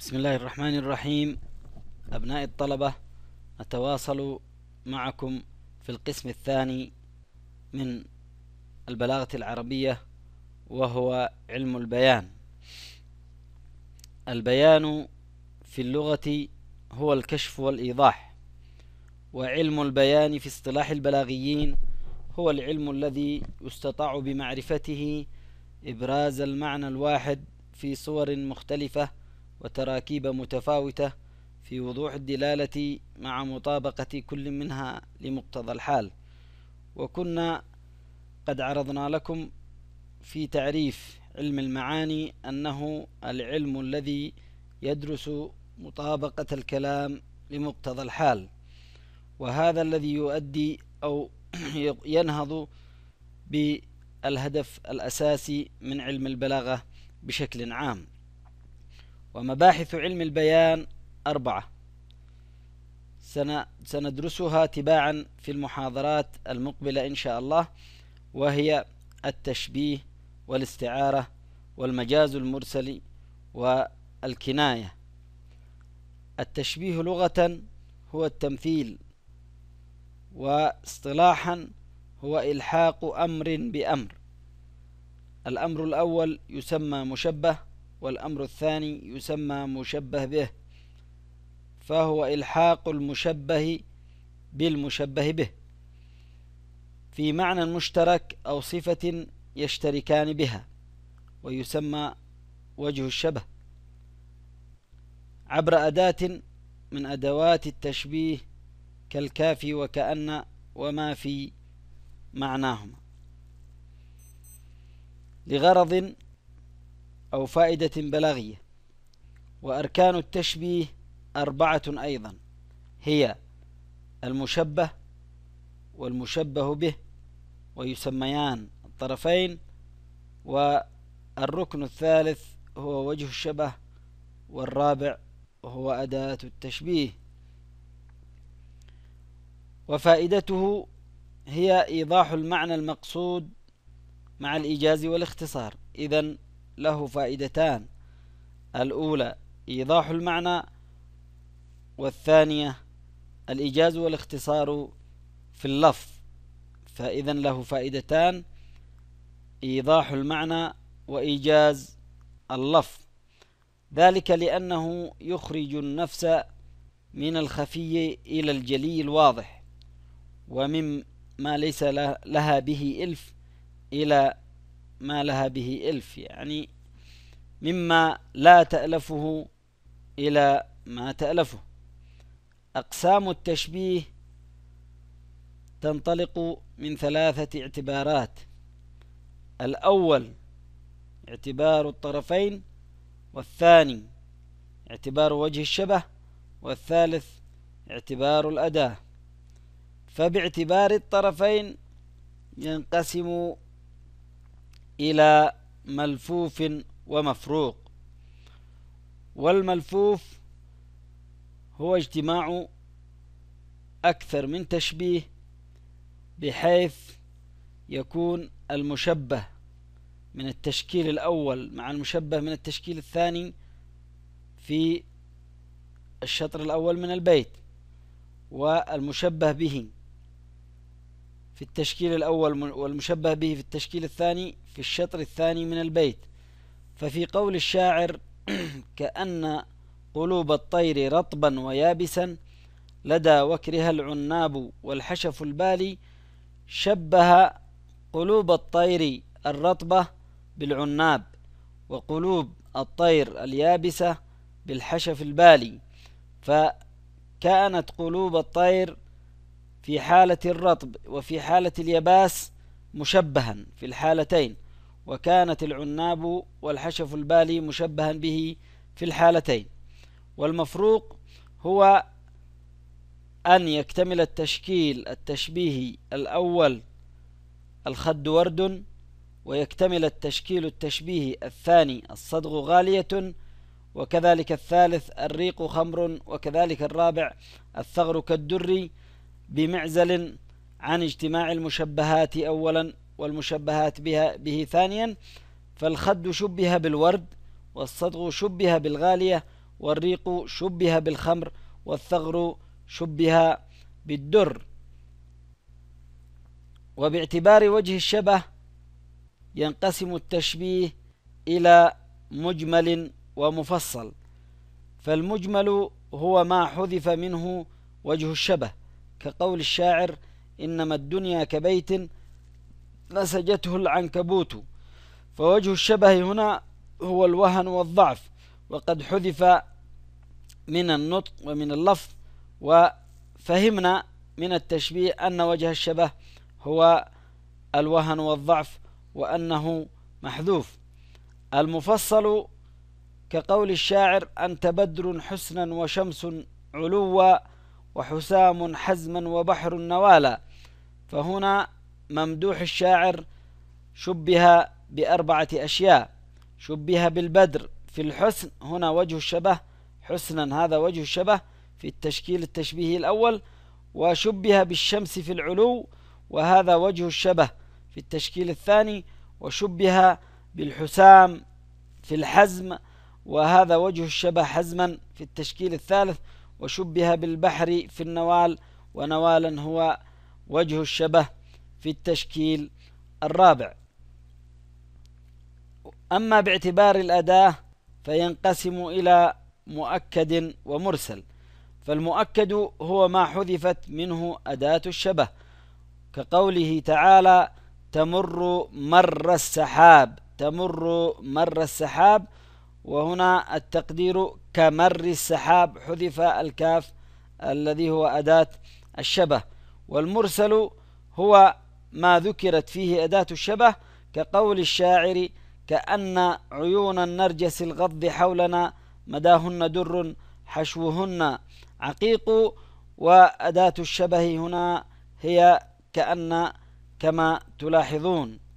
بسم الله الرحمن الرحيم أبناء الطلبة نتواصل معكم في القسم الثاني من البلاغة العربية وهو علم البيان البيان في اللغة هو الكشف والإيضاح وعلم البيان في اصطلاح البلاغيين هو العلم الذي يستطاع بمعرفته إبراز المعنى الواحد في صور مختلفة وتراكيب متفاوتة في وضوح الدلالة مع مطابقة كل منها لمقتضى الحال وكنا قد عرضنا لكم في تعريف علم المعاني أنه العلم الذي يدرس مطابقة الكلام لمقتضى الحال وهذا الذي يؤدي أو ينهض بالهدف الأساسي من علم البلاغة بشكل عام ومباحث علم البيان أربعة سندرسها تباعا في المحاضرات المقبلة إن شاء الله وهي التشبيه والاستعارة والمجاز المرسل والكناية التشبيه لغة هو التمثيل واصطلاحا هو إلحاق أمر بأمر الأمر الأول يسمى مشبه والأمر الثاني يسمى مشبه به فهو إلحاق المشبه بالمشبه به في معنى مشترك أو صفة يشتركان بها ويسمى وجه الشبه عبر أداة من أدوات التشبيه كالكافي وكأن وما في معناهما لغرض أو فائدة بلاغية وأركان التشبيه أربعة أيضا هي المشبه والمشبه به ويسميان الطرفين والركن الثالث هو وجه الشبه والرابع هو أداة التشبيه وفائدته هي إيضاح المعنى المقصود مع الإيجاز والاختصار إذن له فائدتان الأولى إيضاح المعنى والثانية الإيجاز والاختصار في اللفظ فإذا له فائدتان إيضاح المعنى وإيجاز اللفظ ذلك لأنه يخرج النفس من الخفي إلى الجلي الواضح ومما ليس لها به إلف إلى ما لها به ألف يعني مما لا تألفه إلى ما تألفه أقسام التشبيه تنطلق من ثلاثة اعتبارات الأول اعتبار الطرفين والثاني اعتبار وجه الشبه والثالث اعتبار الأداة فباعتبار الطرفين ينقسم إلى ملفوف ومفروق والملفوف هو اجتماع أكثر من تشبيه بحيث يكون المشبه من التشكيل الأول مع المشبه من التشكيل الثاني في الشطر الأول من البيت والمشبه به في التشكيل الأول والمشبه به في التشكيل الثاني في الشطر الثاني من البيت ففي قول الشاعر كأن قلوب الطير رطبا ويابسا لدى وكرها العناب والحشف البالي شبه قلوب الطير الرطبة بالعناب وقلوب الطير اليابسة بالحشف البالي فكانت قلوب الطير في حالة الرطب وفي حالة اليباس مشبها في الحالتين وكانت العناب والحشف البالي مشبها به في الحالتين والمفروق هو أن يكتمل التشكيل التشبيهي الأول الخد ورد ويكتمل التشكيل التشبيهي الثاني الصدغ غالية وكذلك الثالث الريق خمر وكذلك الرابع الثغر كالدر بمعزل عن اجتماع المشبهات أولا والمشبهات بها به ثانيا فالخد شبه بالورد والصدغ شبه بالغالية والريق شبه بالخمر والثغر شبه بالدر وباعتبار وجه الشبه ينقسم التشبيه إلى مجمل ومفصل فالمجمل هو ما حذف منه وجه الشبه كقول الشاعر إنما الدنيا كبيت نسجته العنكبوت فوجه الشبه هنا هو الوهن والضعف وقد حذف من النطق ومن اللفظ وفهمنا من التشبيه أن وجه الشبه هو الوهن والضعف وأنه محذوف المفصل كقول الشاعر أنت بدر حسنا وشمس علوا وحسام حزما وبحر نوالا فهنا ممدوح الشاعر شبه بأربعة أشياء شبه بالبدر في الحسن هنا وجه الشبه حسنا هذا وجه الشبه في التشكيل التشبيهي الأول وشبه بالشمس في العلو وهذا وجه الشبه في التشكيل الثاني وشبه بالحسام في الحزم وهذا وجه الشبه حزما في التشكيل الثالث وشبه بالبحر في النوال ونوالا هو وجه الشبه في التشكيل الرابع أما باعتبار الأداة فينقسم إلى مؤكد ومرسل فالمؤكد هو ما حذفت منه أداة الشبه كقوله تعالى تمر مر السحاب تمر مر السحاب وهنا التقدير كمر السحاب حذف الكاف الذي هو أداة الشبه والمرسل هو ما ذكرت فيه أداة الشبه كقول الشاعر كأن عيون النرجس الغض حولنا مداهن در حشوهن عقيق وأداة الشبه هنا هي كأن كما تلاحظون